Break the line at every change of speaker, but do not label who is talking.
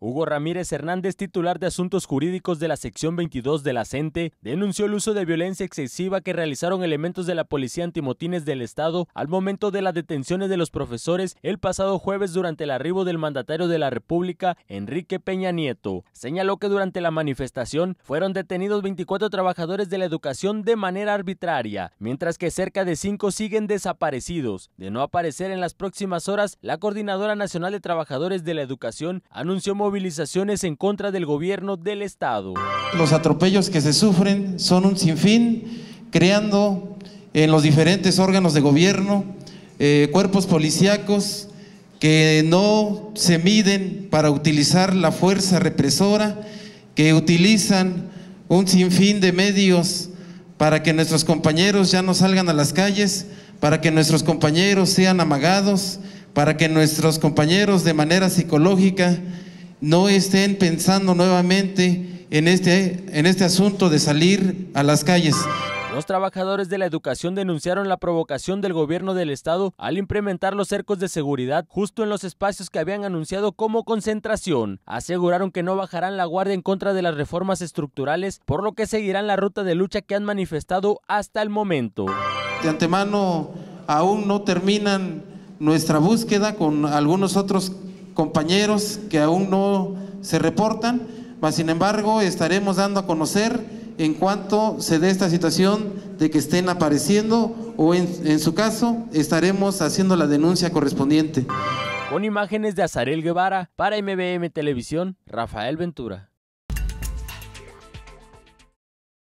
Hugo Ramírez Hernández, titular de Asuntos Jurídicos de la sección 22 de la CENTE, denunció el uso de violencia excesiva que realizaron elementos de la Policía Antimotines del Estado al momento de las detenciones de los profesores el pasado jueves durante el arribo del mandatario de la República, Enrique Peña Nieto. Señaló que durante la manifestación fueron detenidos 24 trabajadores de la educación de manera arbitraria, mientras que cerca de 5 siguen desaparecidos. De no aparecer en las próximas horas, la Coordinadora Nacional de Trabajadores de la Educación anunció movilizaciones en contra del gobierno del Estado.
Los atropellos que se sufren son un sinfín, creando en los diferentes órganos de gobierno eh, cuerpos policíacos que no se miden para utilizar la fuerza represora, que utilizan un sinfín de medios para que nuestros compañeros ya no salgan a las calles, para que nuestros compañeros sean amagados, para que nuestros compañeros de manera psicológica no estén pensando nuevamente en este, en este asunto de salir a las calles. Los trabajadores de la educación denunciaron
la provocación del gobierno del estado al implementar los cercos de seguridad justo en los espacios que habían anunciado como concentración. Aseguraron que no bajarán la guardia en contra de las reformas estructurales, por lo que seguirán la ruta de lucha que han manifestado hasta el momento. De
antemano, aún no terminan nuestra búsqueda con algunos otros compañeros que aún no se reportan, mas sin embargo estaremos dando a conocer en cuanto se dé esta situación de que estén apareciendo o en, su caso estaremos haciendo la denuncia correspondiente. Con imágenes de
Azarel Guevara para MBM Televisión, Rafael Ventura.